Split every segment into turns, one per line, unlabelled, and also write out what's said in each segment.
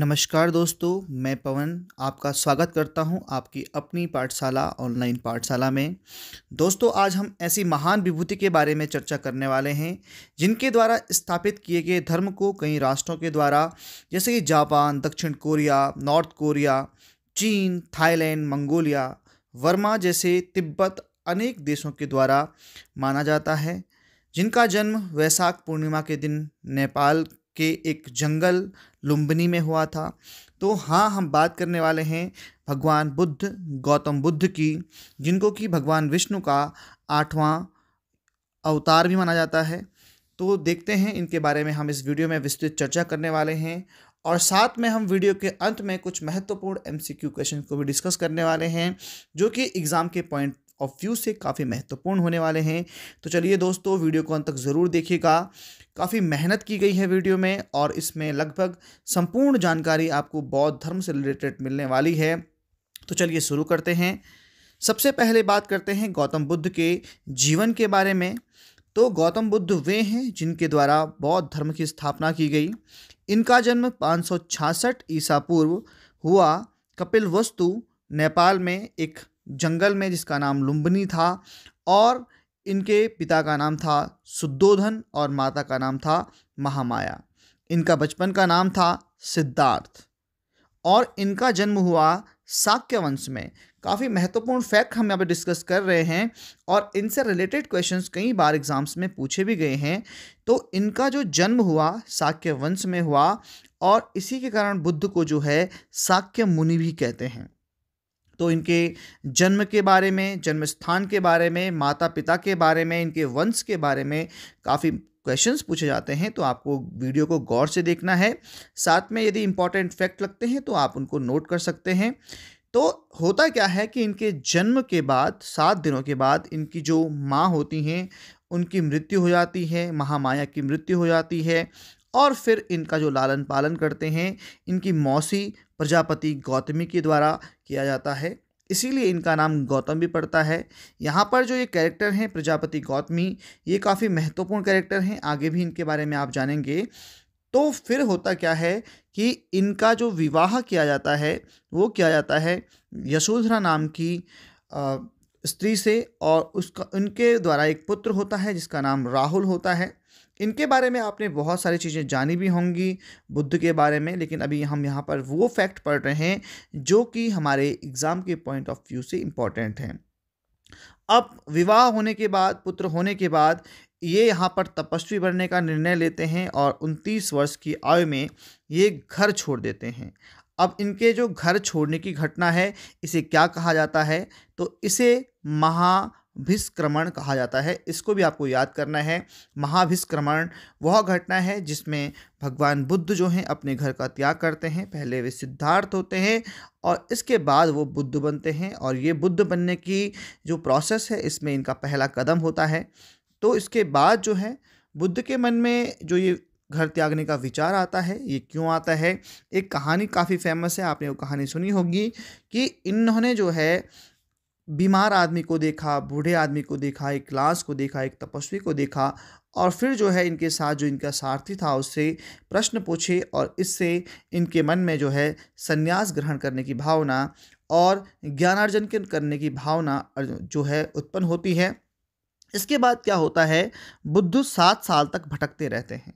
नमस्कार दोस्तों मैं पवन आपका स्वागत करता हूं आपकी अपनी पाठशाला ऑनलाइन पाठशाला में दोस्तों आज हम ऐसी महान विभूति के बारे में चर्चा करने वाले हैं जिनके द्वारा स्थापित किए गए धर्म को कई राष्ट्रों के द्वारा जैसे कि जापान दक्षिण कोरिया नॉर्थ कोरिया चीन थाईलैंड मंगोलिया वर्मा जैसे तिब्बत अनेक देशों के द्वारा माना जाता है जिनका जन्म वैशाख पूर्णिमा के दिन नेपाल के एक जंगल लुम्बनी में हुआ था तो हाँ हम बात करने वाले हैं भगवान बुद्ध गौतम बुद्ध की जिनको कि भगवान विष्णु का आठवां अवतार भी माना जाता है तो देखते हैं इनके बारे में हम इस वीडियो में विस्तृत चर्चा करने वाले हैं और साथ में हम वीडियो के अंत में कुछ महत्वपूर्ण क्यू क्वेश्चन को भी डिस्कस करने वाले हैं जो कि एग्ज़ाम के पॉइंट ऑफ व्यू से काफ़ी महत्वपूर्ण होने वाले हैं तो चलिए दोस्तों वीडियो को अंत तक ज़रूर देखिएगा काफ़ी मेहनत की गई है वीडियो में और इसमें लगभग संपूर्ण जानकारी आपको बौद्ध धर्म से रिलेटेड मिलने वाली है तो चलिए शुरू करते हैं सबसे पहले बात करते हैं गौतम बुद्ध के जीवन के बारे में तो गौतम बुद्ध वे हैं जिनके द्वारा बौद्ध धर्म की स्थापना की गई इनका जन्म पाँच ईसा पूर्व हुआ कपिल वस्तु नेपाल में एक जंगल में जिसका नाम लुम्बनी था और इनके पिता का नाम था शुद्धोधन और माता का नाम था महामाया इनका बचपन का नाम था सिद्धार्थ और इनका जन्म हुआ साक्य वंश में काफ़ी महत्वपूर्ण फैक्ट हम यहाँ पे डिस्कस कर रहे हैं और इनसे रिलेटेड क्वेश्चंस कई बार एग्जाम्स में पूछे भी गए हैं तो इनका जो जन्म हुआ साक्य वंश में हुआ और इसी के कारण बुद्ध को जो है साक्य मुनि भी कहते हैं तो इनके जन्म के बारे में जन्म स्थान के बारे में माता पिता के बारे में इनके वंश के बारे में काफ़ी क्वेश्चंस पूछे जाते हैं तो आपको वीडियो को गौर से देखना है साथ में यदि इंपॉर्टेंट फैक्ट लगते हैं तो आप उनको नोट कर सकते हैं तो होता क्या है कि इनके जन्म के बाद सात दिनों के बाद इनकी जो माँ होती हैं उनकी मृत्यु हो जाती है महामाया की मृत्यु हो जाती है और फिर इनका जो लालन पालन करते हैं इनकी मौसी प्रजापति गौतमी के द्वारा किया जाता है इसीलिए इनका नाम गौतम भी पड़ता है यहाँ पर जो ये कैरेक्टर हैं प्रजापति गौतमी ये काफ़ी महत्वपूर्ण कैरेक्टर हैं आगे भी इनके बारे में आप जानेंगे तो फिर होता क्या है कि इनका जो विवाह किया जाता है वो किया जाता है यशोधरा नाम की स्त्री से और उसका उनके द्वारा एक पुत्र होता है जिसका नाम राहुल होता है इनके बारे में आपने बहुत सारी चीज़ें जानी भी होंगी बुद्ध के बारे में लेकिन अभी हम यहाँ पर वो फैक्ट पढ़ रहे हैं जो कि हमारे एग्ज़ाम के पॉइंट ऑफ व्यू से इम्पॉर्टेंट हैं अब विवाह होने के बाद पुत्र होने के बाद ये यहाँ पर तपस्वी बनने का निर्णय लेते हैं और उनतीस वर्ष की आयु में ये घर छोड़ देते हैं अब इनके जो घर छोड़ने की घटना है इसे क्या कहा जाता है तो इसे महा महाभिस्क्रमण कहा जाता है इसको भी आपको याद करना है महाभिस्क्रमण वह घटना है जिसमें भगवान बुद्ध जो हैं अपने घर का त्याग करते हैं पहले वे सिद्धार्थ होते हैं और इसके बाद वो बुद्ध बनते हैं और ये बुद्ध बनने की जो प्रोसेस है इसमें इनका पहला कदम होता है तो इसके बाद जो है बुद्ध के मन में जो ये घर त्यागने का विचार आता है ये क्यों आता है एक कहानी काफ़ी फेमस है आपने वो कहानी सुनी होगी कि इन्होंने जो है बीमार आदमी को देखा बूढ़े आदमी को देखा एक लाश को देखा एक तपस्वी को देखा और फिर जो है इनके साथ जो इनका सारथी था उससे प्रश्न पूछे और इससे इनके मन में जो है संन्यास ग्रहण करने की भावना और ज्ञानार्जन करने की भावना जो है उत्पन्न होती है इसके बाद क्या होता है बुद्ध सात साल तक भटकते रहते हैं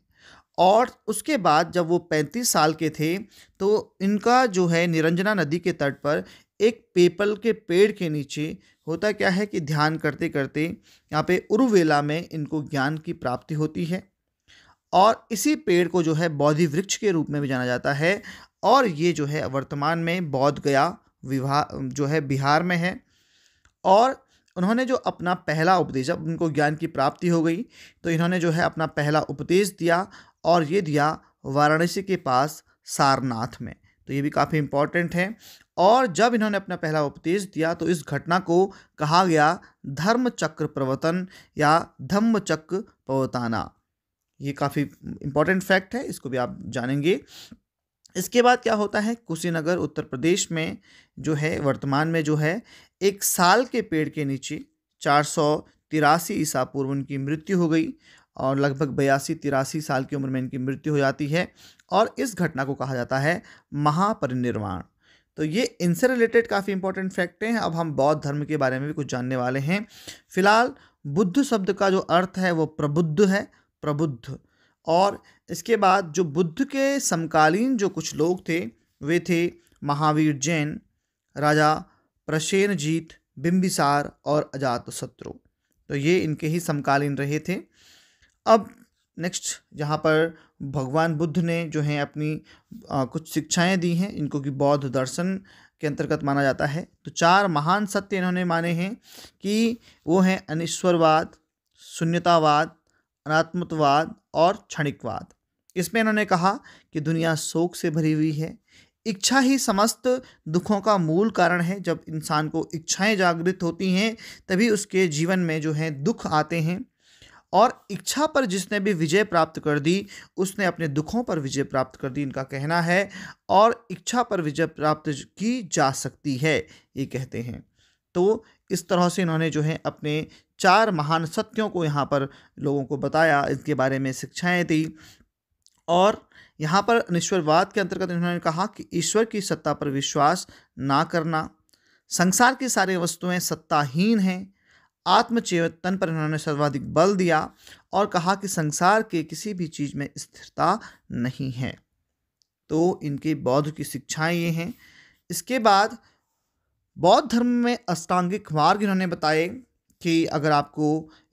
और उसके बाद जब वो पैंतीस साल के थे तो इनका जो है निरंजना नदी के तट पर एक पेपल के पेड़ के नीचे होता क्या है कि ध्यान करते करते यहाँ पे उर्वेला में इनको ज्ञान की प्राप्ति होती है और इसी पेड़ को जो है बौद्धि वृक्ष के रूप में भी जाना जाता है और ये जो है वर्तमान में बौद्ध गया विवाह जो है बिहार में है और उन्होंने जो अपना पहला उपदेश जब उनको ज्ञान की प्राप्ति हो गई तो इन्होंने जो है अपना पहला उपदेश दिया और ये दिया वाराणसी के पास सारनाथ में तो ये भी काफ़ी इम्पॉर्टेंट है और जब इन्होंने अपना पहला उपदेश दिया तो इस घटना को कहा गया धर्म चक्र प्रवर्तन या धम्म चक्र प्रवर्ताना ये काफ़ी इम्पॉर्टेंट फैक्ट है इसको भी आप जानेंगे इसके बाद क्या होता है कुशीनगर उत्तर प्रदेश में जो है वर्तमान में जो है एक साल के पेड़ के नीचे चार सौ तिरासी ईसा पूर्व उनकी मृत्यु हो गई और लगभग बयासी तिरासी साल की उम्र में इनकी मृत्यु हो जाती है और इस घटना को कहा जाता है महापरिनिर्वाण तो ये इनसे रिलेटेड काफ़ी इंपॉर्टेंट फैक्ट हैं अब हम बौद्ध धर्म के बारे में भी कुछ जानने वाले हैं फिलहाल बुद्ध शब्द का जो अर्थ है वो प्रबुद्ध है प्रबुद्ध और इसके बाद जो बुद्ध के समकालीन जो कुछ लोग थे वे थे महावीर जैन राजा प्रसेनजीत बिम्बिसार और अजातशत्रु तो ये इनके ही समकालीन रहे थे अब नेक्स्ट जहाँ पर भगवान बुद्ध ने जो है अपनी आ, कुछ शिक्षाएं दी हैं इनको कि बौद्ध दर्शन के अंतर्गत माना जाता है तो चार महान सत्य इन्होंने माने हैं कि वो हैं अनिश्वरवाद शून्यतावाद अनात्मत्ववाद और क्षणिकवाद इसमें इन्होंने कहा कि दुनिया शोक से भरी हुई है इच्छा ही समस्त दुखों का मूल कारण है जब इंसान को इच्छाएं जागृत होती हैं तभी उसके जीवन में जो है दुख आते हैं और इच्छा पर जिसने भी विजय प्राप्त कर दी उसने अपने दुखों पर विजय प्राप्त कर दी इनका कहना है और इच्छा पर विजय प्राप्त की जा सकती है ये कहते हैं तो इस तरह से इन्होंने जो है अपने चार महान सत्यों को यहाँ पर लोगों को बताया इसके बारे में शिक्षाएँ दी और यहाँ पर अनिश्वरवाद के अंतर्गत इन्होंने कहा कि ईश्वर की सत्ता पर विश्वास ना करना संसार की सारी वस्तुएं सत्ताहीन हैं आत्मचेतन पर इन्होंने सर्वाधिक बल दिया और कहा कि संसार के किसी भी चीज़ में स्थिरता नहीं है तो इनके बौद्ध की शिक्षाएं ये हैं इसके बाद बौद्ध धर्म में अष्टांगिक मार्ग इन्होंने बताए कि अगर आपको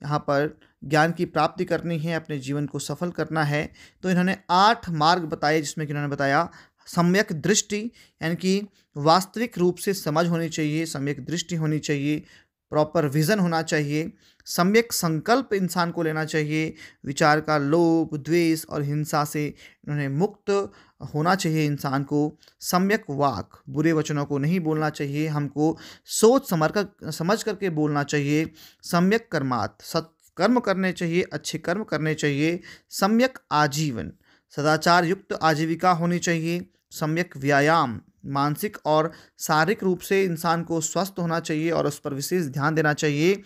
यहाँ पर ज्ञान की प्राप्ति करनी है अपने जीवन को सफल करना है तो इन्होंने आठ मार्ग बताए जिसमें कि इन्होंने बताया सम्यक दृष्टि यानी कि वास्तविक रूप से समझ होनी चाहिए सम्यक दृष्टि होनी चाहिए प्रॉपर विज़न होना चाहिए सम्यक संकल्प इंसान को लेना चाहिए विचार का लोभ द्वेष और हिंसा से इन्होंने मुक्त होना चाहिए इंसान को सम्यक वाक बुरे वचनों को नहीं बोलना चाहिए हमको सोच समर कर समझ करके बोलना चाहिए सम्यक कर्मात सत कर्म करने चाहिए अच्छे कर्म करने चाहिए सम्यक आजीवन सदाचार युक्त आजीविका होनी चाहिए सम्यक व्यायाम मानसिक और शारीरिक रूप से इंसान को स्वस्थ होना चाहिए और उस पर विशेष ध्यान देना चाहिए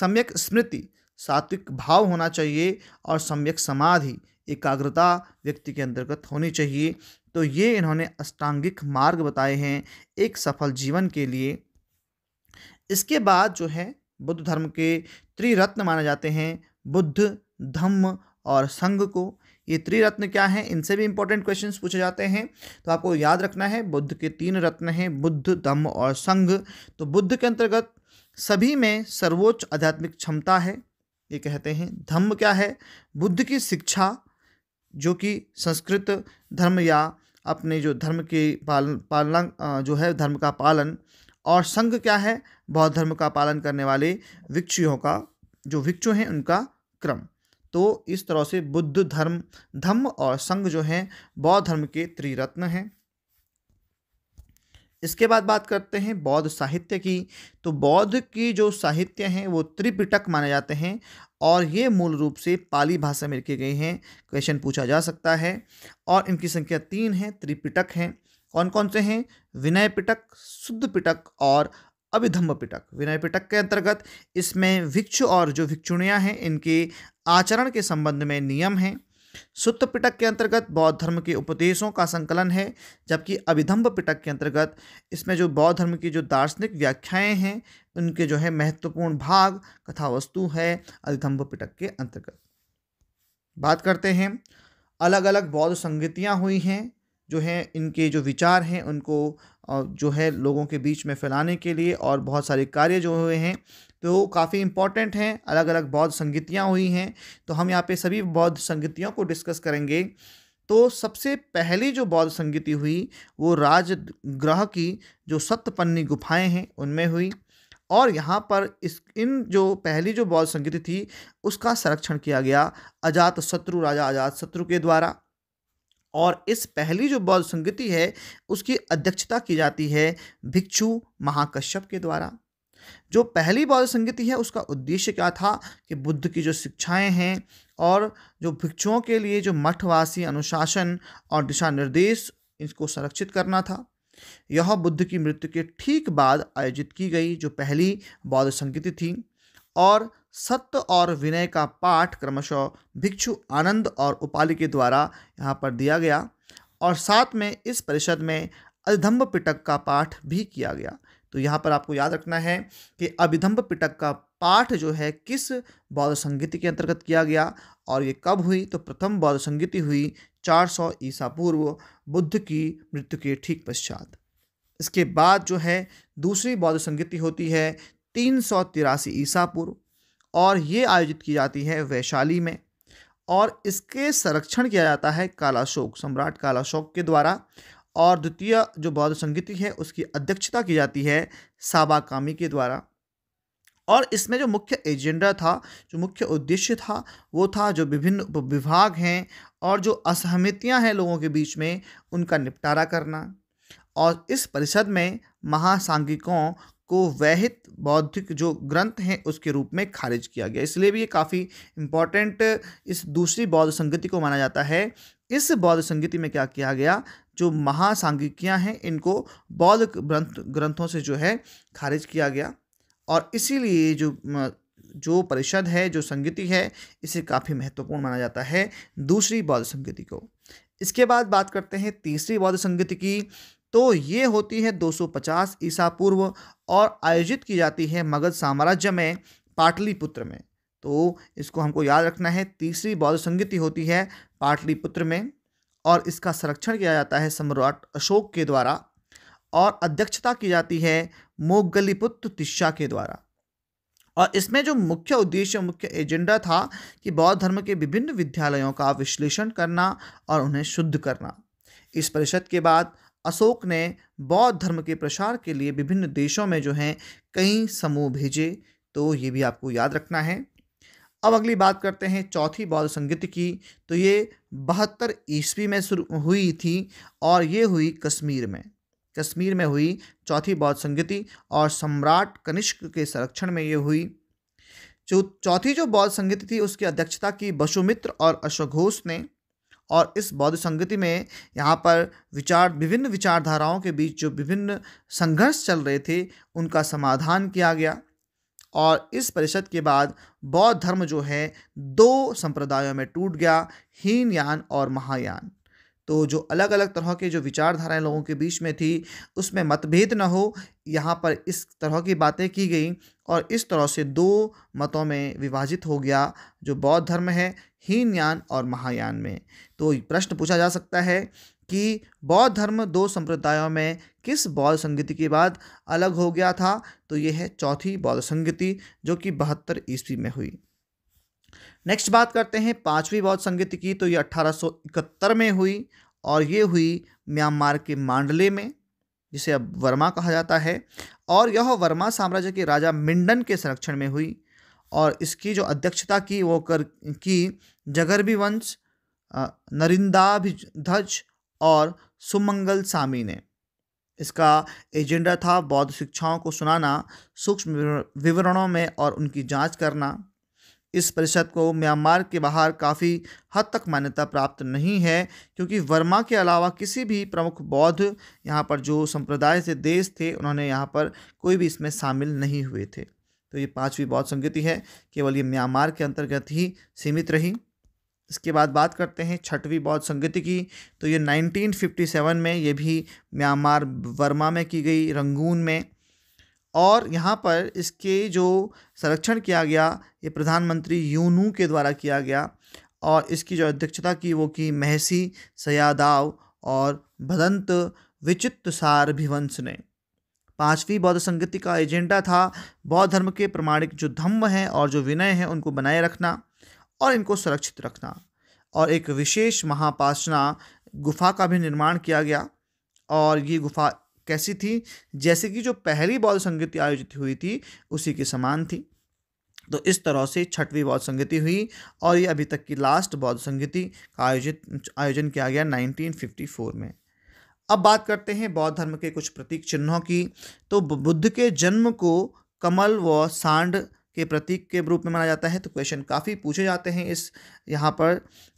सम्यक स्मृति सात्विक भाव होना चाहिए और सम्यक समाधि एकाग्रता व्यक्ति के अंतर्गत होनी चाहिए तो ये इन्होंने अष्टांगिक मार्ग बताए हैं एक सफल जीवन के लिए इसके बाद जो है बुद्ध धर्म के त्रिरत्न माने जाते हैं बुद्ध धम्म और संघ को ये त्रिरत्न क्या हैं इनसे भी इंपॉर्टेंट क्वेश्चन पूछे जाते हैं तो आपको याद रखना है बुद्ध के तीन रत्न हैं बुद्ध धम्म और संघ तो बुद्ध के अंतर्गत सभी में सर्वोच्च आध्यात्मिक क्षमता है ये कहते हैं धम्म क्या है बुद्ध की शिक्षा जो कि संस्कृत धर्म या अपने जो धर्म के पालन पालन जो है धर्म का पालन और संघ क्या है बौद्ध धर्म का पालन करने वाले भिक्षुओं का जो भिक्षु हैं उनका क्रम तो इस तरह से बुद्ध धर्म धम्म और संघ जो हैं बौद्ध धर्म के त्रिरत्न हैं इसके बाद बात करते हैं बौद्ध साहित्य की तो बौद्ध की जो साहित्य हैं वो त्रिपिटक माने जाते हैं और ये मूल रूप से पाली भाषा में लिखे गए हैं क्वेश्चन पूछा जा सकता है और इनकी संख्या तीन है त्रिपिटक हैं कौन कौन से हैं विनय पिटक शुद्ध पिटक और अभिधम्म पिटक विनय पिटक के अंतर्गत इसमें भिक्षु और जो भिक्षुणियाँ हैं इनके आचरण के संबंध में नियम हैं सुत्त पिटक के अंतर्गत बौद्ध धर्म के उपदेशों का संकलन है जबकि अभिधम्ब पिटक के अंतर्गत इसमें जो बौद्ध धर्म की जो दार्शनिक व्याख्याएं हैं उनके जो है महत्वपूर्ण भाग कथा वस्तु है अभिधम्ब पिटक के अंतर्गत बात करते हैं अलग अलग बौद्ध संगतियाँ हुई हैं जो हैं इनके जो विचार हैं उनको जो है लोगों के बीच में फैलाने के लिए और बहुत सारे कार्य जो हुए हैं तो काफ़ी इम्पॉर्टेंट हैं अलग अलग बौद्ध संगतियाँ हुई हैं तो हम यहाँ पे सभी बौद्ध संगतियों को डिस्कस करेंगे तो सबसे पहली जो बौद्ध संगति हुई वो राजग्रह की जो सत्यपन्नी गुफाएं हैं उनमें हुई और यहाँ पर इस इन जो पहली जो बौद्ध संगति थी उसका संरक्षण किया गया अजात शत्रु राजा अजात शत्रु के द्वारा और इस पहली जो बौद्ध संगति है उसकी अध्यक्षता की जाती है भिक्षु महाकश्यप के द्वारा जो पहली बौद्ध संगति है उसका उद्देश्य क्या था कि बुद्ध की जो शिक्षाएं हैं और जो भिक्षुओं के लिए जो मठवासी अनुशासन और दिशा निर्देश इसको संरक्षित करना था यह बुद्ध की मृत्यु के ठीक बाद आयोजित की गई जो पहली बौद्ध संगति थी और सत्य और विनय का पाठ क्रमशः भिक्षु आनंद और उपाली के द्वारा यहाँ पर दिया गया और साथ में इस परिषद में अभिधम्ब पिटक का पाठ भी किया गया तो यहाँ पर आपको याद रखना है कि अभिधम्ब पिटक का पाठ जो है किस बौद्ध संगीति के अंतर्गत किया गया और ये कब हुई तो प्रथम बौद्ध संगीति हुई 400 ईसा पूर्व बुद्ध की मृत्यु के ठीक पश्चात इसके बाद जो है दूसरी बौद्ध संगीति होती है तीन सौ तिरासी ईसा पूर्व और ये आयोजित की जाती है वैशाली में और इसके संरक्षण किया जाता है कालाशोक सम्राट कालाशोक के द्वारा और द्वितीय जो बौद्ध संगीति है उसकी अध्यक्षता की जाती है साबा कामी के द्वारा और इसमें जो मुख्य एजेंडा था जो मुख्य उद्देश्य था वो था जो विभिन्न विभाग हैं और जो असहमतियाँ हैं लोगों के बीच में उनका निपटारा करना और इस परिषद में महासांगिकों को वैहित बौद्धिक जो ग्रंथ हैं उसके रूप में खारिज किया गया इसलिए भी ये काफ़ी इम्पॉर्टेंट इस दूसरी बौद्ध संगति को माना जाता है इस बौद्ध संगति में क्या किया गया जो महासांगिकियाँ हैं इनको बौद्ध ग्रंथ ग्रंथों से जो है खारिज किया गया और इसीलिए जो जो परिषद है जो संगति है इसे काफ़ी महत्वपूर्ण माना जाता है दूसरी बौद्ध संगति को इसके बाद बात करते हैं तीसरी बौद्ध संगति की तो ये होती है 250 ईसा पूर्व और आयोजित की जाती है मगध साम्राज्य में पाटलिपुत्र में तो इसको हमको याद रखना है तीसरी बौद्ध संगति होती है पाटलिपुत्र में और इसका संरक्षण किया जाता है सम्राट अशोक के द्वारा और अध्यक्षता की जाती है मोगलिपुत्र तिशा के द्वारा और इसमें जो मुख्य उद्देश्य मुख्य एजेंडा था कि बौद्ध धर्म के विभिन्न विद्यालयों का विश्लेषण करना और उन्हें शुद्ध करना इस परिषद के बाद अशोक ने बौद्ध धर्म के प्रसार के लिए विभिन्न देशों में जो हैं कई समूह भेजे तो ये भी आपको याद रखना है अब अगली बात करते हैं चौथी बौद्ध संगीत की तो ये बहत्तर ईस्वी में शुरू हुई थी और ये हुई कश्मीर में कश्मीर में हुई चौथी बौद्ध संगीति और सम्राट कनिष्क के संरक्षण में ये हुई चौथी जो बौद्ध संगीति थी उसकी अध्यक्षता की बशुमित्र और अशोघोष ने और इस बौद्ध संगति में यहाँ पर विचार विभिन्न विचारधाराओं के बीच जो विभिन्न संघर्ष चल रहे थे उनका समाधान किया गया और इस परिषद के बाद बौद्ध धर्म जो है दो संप्रदायों में टूट गया हीन यान और महायान तो जो अलग अलग तरह के जो विचारधाराएं लोगों के बीच में थी उसमें मतभेद ना हो यहाँ पर इस तरह की बातें की गई और इस तरह से दो मतों में विभाजित हो गया जो बौद्ध धर्म है हीन यान और महायान में तो प्रश्न पूछा जा सकता है कि बौद्ध धर्म दो संप्रदायों में किस बौद्ध संगति के बाद अलग हो गया था तो यह है चौथी बौद्ध संगति जो कि बहत्तर ईस्वी में हुई नेक्स्ट बात करते हैं पांचवी बौद्ध संगीत की तो ये 1871 में हुई और ये हुई म्यांमार के मांडले में जिसे अब वर्मा कहा जाता है और यह वर्मा साम्राज्य के राजा मिंडन के संरक्षण में हुई और इसकी जो अध्यक्षता की वो कर की जगरबी वंश नरिंदाभिधज और सुमंगल सामी ने इसका एजेंडा था बौद्ध शिक्षाओं को सुनाना सूक्ष्म विवरणों में और उनकी जांच करना इस परिषद को म्यांमार के बाहर काफ़ी हद तक मान्यता प्राप्त नहीं है क्योंकि वर्मा के अलावा किसी भी प्रमुख बौद्ध यहाँ पर जो संप्रदाय से देश थे उन्होंने यहाँ पर कोई भी इसमें शामिल नहीं हुए थे तो ये पांचवी बौद्ध संगति है केवल ये म्यांमार के अंतर्गत ही सीमित रही इसके बाद बात करते हैं छठवीं बौद्ध संगति की तो ये नाइनटीन में ये भी म्यांमार वर्मा में की गई रंगून में और यहाँ पर इसके जो संरक्षण किया गया ये प्रधानमंत्री यूनू के द्वारा किया गया और इसकी जो अध्यक्षता की वो की महसी सयादाव और भदंत विचित्र सार ने पांचवी बौद्ध संगति का एजेंडा था बौद्ध धर्म के प्रमाणिक जो धम्म हैं और जो विनय हैं उनको बनाए रखना और इनको सुरक्षित रखना और एक विशेष महापासना गुफा का भी निर्माण किया गया और ये गुफा कैसी थी जैसे कि जो पहली बौद्ध संगति आयोजित हुई थी उसी के समान थी तो इस तरह से छठवीं बौद्ध संगति हुई और ये अभी तक की लास्ट बौद्ध संगति का आयोजित आयोजन किया गया 1954 में अब बात करते हैं बौद्ध धर्म के कुछ प्रतीक चिन्हों की तो बुद्ध के जन्म को कमल व सांड के प्रतीक के रूप में माना जाता है तो क्वेश्चन काफ़ी पूछे जाते हैं इस यहाँ पर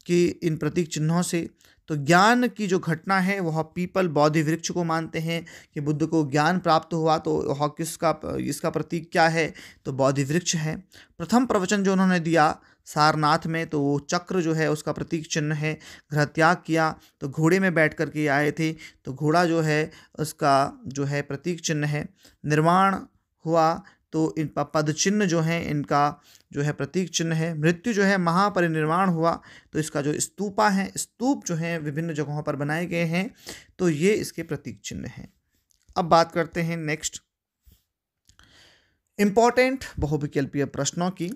कि इन प्रतीक चिन्हों से तो ज्ञान की जो घटना है वह पीपल बौद्धि वृक्ष को मानते हैं कि बुद्ध को ज्ञान प्राप्त हुआ तो वह किसका इसका प्रतीक क्या है तो बौद्धि वृक्ष है प्रथम प्रवचन जो उन्होंने दिया सारनाथ में तो वो चक्र जो है उसका प्रतीक चिन्ह है गृह त्याग किया तो घोड़े में बैठ कर के आए थे तो घोड़ा जो है उसका जो है प्रतीक चिन्ह है निर्माण हुआ तो इन पद चिन्ह जो है इनका जो है प्रतीक चिन्ह है मृत्यु जो है महापरिनिर्वाण हुआ तो इसका जो स्तूपा है स्तूप जो है विभिन्न जगहों पर बनाए गए हैं तो ये इसके प्रतीक चिन्ह हैं अब बात करते हैं नेक्स्ट इम्पॉर्टेंट बहुविकल्पीय प्रश्नों की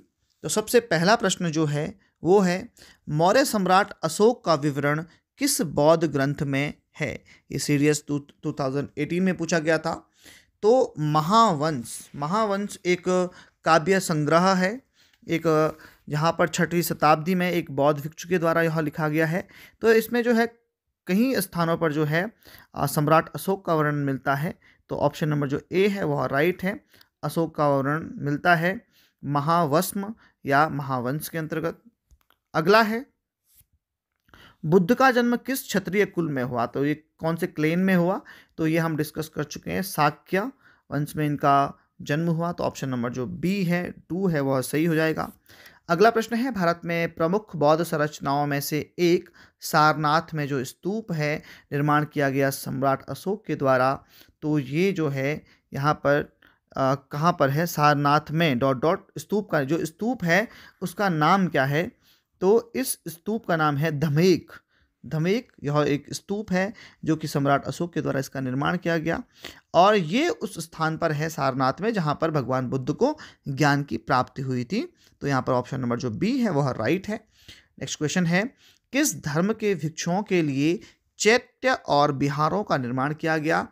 तो सबसे पहला प्रश्न जो है वो है मौर्य सम्राट अशोक का विवरण किस बौद्ध ग्रंथ में है ये सीरियस टू टू थाउजेंड एटीन में पूछा गया था तो महावंश महावंश एक काव्य संग्रह है एक यहाँ पर छठवीं शताब्दी में एक बौद्ध भिक्षु के द्वारा यह लिखा गया है तो इसमें जो है कई स्थानों पर जो है सम्राट अशोक का वर्णन मिलता है तो ऑप्शन नंबर जो ए है वह राइट है अशोक का वर्णन मिलता है महावस्म या महावंश के अंतर्गत अगला है बुद्ध का जन्म किस क्षत्रिय कुल में हुआ तो ये कौन से क्लेन में हुआ तो ये हम डिस्कस कर चुके हैं साक्या वंश में इनका जन्म हुआ तो ऑप्शन नंबर जो बी है टू है वह सही हो जाएगा अगला प्रश्न है भारत में प्रमुख बौद्ध संरचनाओं में से एक सारनाथ में जो स्तूप है निर्माण किया गया सम्राट अशोक के द्वारा तो ये जो है यहाँ पर कहाँ पर है सारनाथ में डॉट डॉट स्तूप का जो स्तूप है उसका नाम क्या है तो इस स्तूप का नाम है धमेक धमेक यह एक स्तूप है जो कि सम्राट अशोक के द्वारा इसका निर्माण किया गया और ये उस स्थान पर है सारनाथ में जहाँ पर भगवान बुद्ध को ज्ञान की प्राप्ति हुई थी तो यहाँ पर ऑप्शन नंबर जो बी है वह राइट है नेक्स्ट क्वेश्चन है किस धर्म के भिक्षुओं के लिए चैत्य और बिहारों का निर्माण किया गया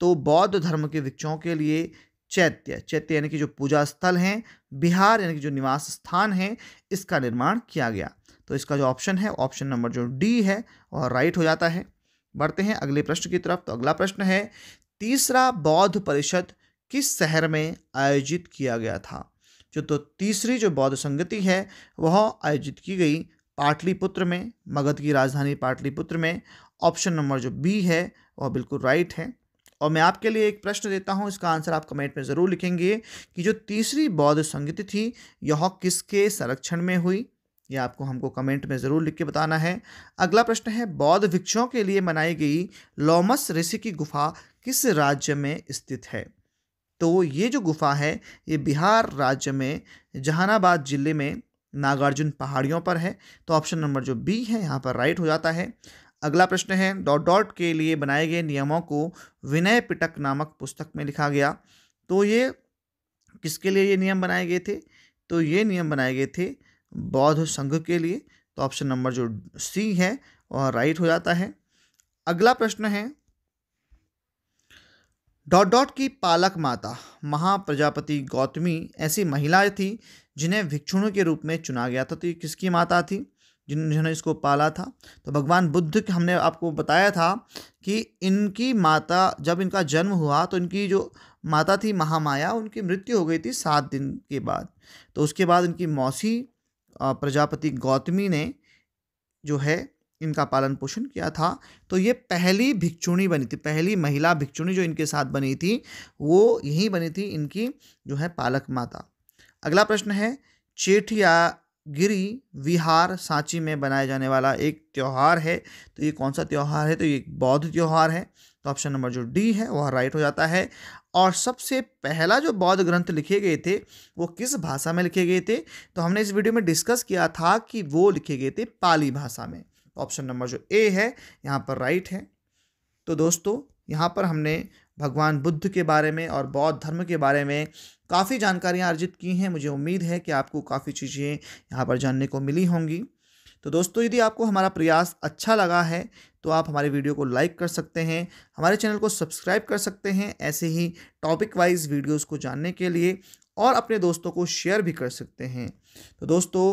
तो बौद्ध धर्म के भिक्षुओं के लिए चैत्य चैत्य यानी कि जो पूजा स्थल हैं बिहार यानी कि जो निवास स्थान हैं इसका निर्माण किया गया तो इसका जो ऑप्शन है ऑप्शन नंबर जो डी है और राइट हो जाता है बढ़ते हैं अगले प्रश्न की तरफ तो अगला प्रश्न है तीसरा बौद्ध परिषद किस शहर में आयोजित किया गया था जो तो तीसरी जो बौद्ध संगति है वह आयोजित की गई पाटलिपुत्र में मगध की राजधानी पाटलिपुत्र में ऑप्शन नंबर जो बी है वह बिल्कुल राइट है और मैं आपके लिए एक प्रश्न देता हूँ इसका आंसर आप कमेंट में ज़रूर लिखेंगे कि जो तीसरी बौद्ध संगति थी यह किसके संरक्षण में हुई ये आपको हमको कमेंट में ज़रूर लिख के बताना है अगला प्रश्न है बौद्ध भिक्षुओं के लिए मनाई गई लोमस ऋषि की गुफा किस राज्य में स्थित है तो ये जो गुफा है ये बिहार राज्य में जहानाबाद ज़िले में नागार्जुन पहाड़ियों पर है तो ऑप्शन नंबर जो बी है यहाँ पर राइट हो जाता है अगला प्रश्न है डॉट डॉट के लिए बनाए गए नियमों को विनय पिटक नामक पुस्तक में लिखा गया तो ये किसके लिए ये नियम बनाए गए थे तो ये नियम बनाए गए थे बौद्ध संघ के लिए तो ऑप्शन नंबर जो सी है वह राइट हो जाता है अगला प्रश्न है डॉट डॉट की पालक माता महाप्रजापति गौतमी ऐसी महिला थी जिन्हें भिक्षुणों के रूप में चुना गया था तो ये किसकी माता थी जिन्होंने इसको पाला था तो भगवान बुद्ध के हमने आपको बताया था कि इनकी माता जब इनका जन्म हुआ तो इनकी जो माता थी महामाया उनकी मृत्यु हो गई थी सात दिन के बाद तो उसके बाद इनकी मौसी प्रजापति गौतमी ने जो है इनका पालन पोषण किया था तो ये पहली भिक्षुणी बनी थी पहली महिला भिक्षुणी जो इनके साथ बनी थी वो यहीं बनी थी इनकी जो है पालक माता अगला प्रश्न है चेठिया गिरी विहार सांची में बनाया जाने वाला एक त्यौहार है तो ये कौन सा त्यौहार है तो ये बौद्ध त्यौहार है तो ऑप्शन नंबर जो डी है वह राइट हो जाता है और सबसे पहला जो बौद्ध ग्रंथ लिखे गए थे वो किस भाषा में लिखे गए थे तो हमने इस वीडियो में डिस्कस किया था कि वो लिखे गए थे पाली भाषा में ऑप्शन तो नंबर जो ए है यहाँ पर राइट है तो दोस्तों यहाँ पर हमने भगवान बुद्ध के बारे में और बौद्ध धर्म के बारे में काफ़ी जानकारियाँ अर्जित की हैं मुझे उम्मीद है कि आपको काफ़ी चीज़ें यहाँ पर जानने को मिली होंगी तो दोस्तों यदि आपको हमारा प्रयास अच्छा लगा है तो आप हमारे वीडियो को लाइक कर सकते हैं हमारे चैनल को सब्सक्राइब कर सकते हैं ऐसे ही टॉपिक वाइज वीडियोज़ को जानने के लिए और अपने दोस्तों को शेयर भी कर सकते हैं तो दोस्तों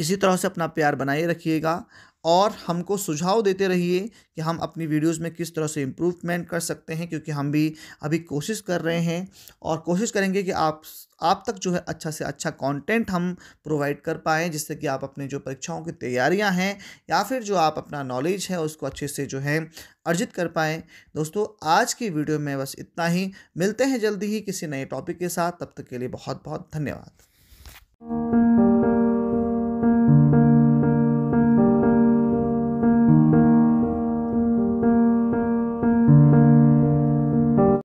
इसी तरह से अपना प्यार बनाए रखिएगा और हमको सुझाव देते रहिए कि हम अपनी वीडियोस में किस तरह से इम्प्रूवमेंट कर सकते हैं क्योंकि हम भी अभी कोशिश कर रहे हैं और कोशिश करेंगे कि आप आप तक जो है अच्छा से अच्छा कंटेंट हम प्रोवाइड कर पाएँ जिससे कि आप अपने जो परीक्षाओं की तैयारियां हैं या फिर जो आप अपना नॉलेज है उसको अच्छे से जो है अर्जित कर पाएँ दोस्तों आज की वीडियो में बस इतना ही मिलते हैं जल्दी ही किसी नए टॉपिक के साथ तब तक के लिए बहुत बहुत धन्यवाद